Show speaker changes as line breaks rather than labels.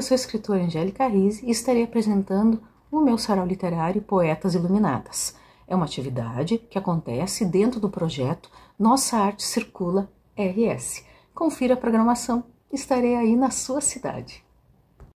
Eu sou a escritora Angélica Rize e estarei apresentando o meu sarau literário Poetas Iluminadas. É uma atividade que acontece dentro do projeto Nossa Arte Circula RS. Confira a programação, estarei aí na sua cidade.